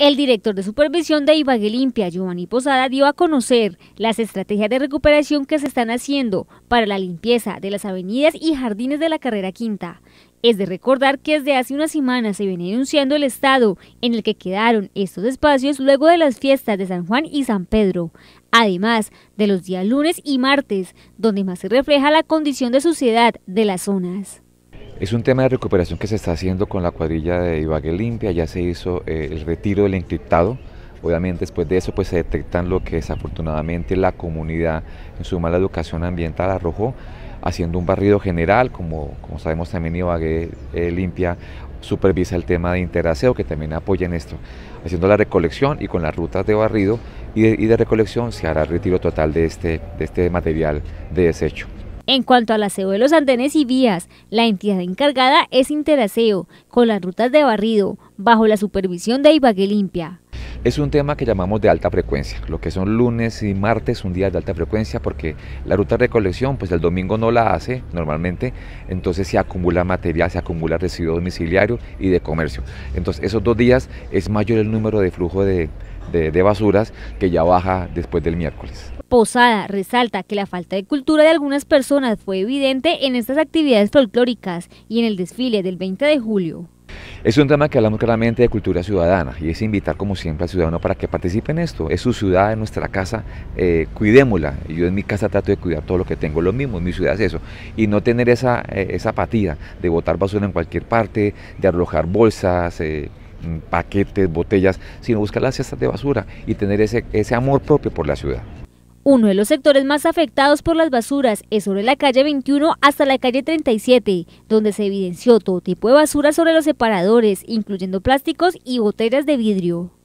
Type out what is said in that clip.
El director de supervisión de Ibagué Limpia, Giovanni Posada, dio a conocer las estrategias de recuperación que se están haciendo para la limpieza de las avenidas y jardines de la carrera quinta. Es de recordar que desde hace unas semanas se viene denunciando el estado en el que quedaron estos espacios luego de las fiestas de San Juan y San Pedro, además de los días lunes y martes, donde más se refleja la condición de suciedad de las zonas. Es un tema de recuperación que se está haciendo con la cuadrilla de Ibagué Limpia, ya se hizo eh, el retiro del encriptado, Obviamente después de eso pues se detectan lo que desafortunadamente la comunidad en su mala educación ambiental arrojó, haciendo un barrido general, como, sabemos también Ibagué eh, Limpia supervisa el tema de interaseo que también apoya en esto, haciendo la recolección y con las rutas de barrido y de, recolección se hará el retiro total de este, de este material de desecho. En cuanto al aseo de los andenes y vías, la entidad encargada es Interaseo, con las rutas de barrido, bajo la supervisión de Ibagué es un tema que llamamos de alta frecuencia, lo que son lunes y martes, un día de alta frecuencia, porque la ruta de recolección, pues el domingo no la hace normalmente, entonces se acumula material, se acumula residuo domiciliario y de comercio. Entonces esos dos días es mayor el número de flujo de basuras que ya baja después del miércoles. Posada resalta que la falta de cultura de algunas personas fue evidente en estas actividades folclóricas y en el desfile del 20 de julio. Es un tema que hablamos claramente de cultura ciudadana y es invitar como siempre al ciudadano para que participe en esto. Es su ciudad, es nuestra casa, eh, cuidémosla. Yo en mi casa trato de cuidar todo lo que tengo, lo mismo, en mi ciudad es eso. Y no tener esa, eh, esa apatía de botar basura en cualquier parte, de arrojar bolsas. Eh, mm, paquetes, botellas, sino buscar las cestas de basura y tener ese, ese amor propio por la ciudad. Uno de los sectores más afectados por las basuras es sobre la calle 21 hasta la calle 37, donde se evidenció todo tipo de basura sobre los separadores, incluyendo plásticos y botellas de vidrio.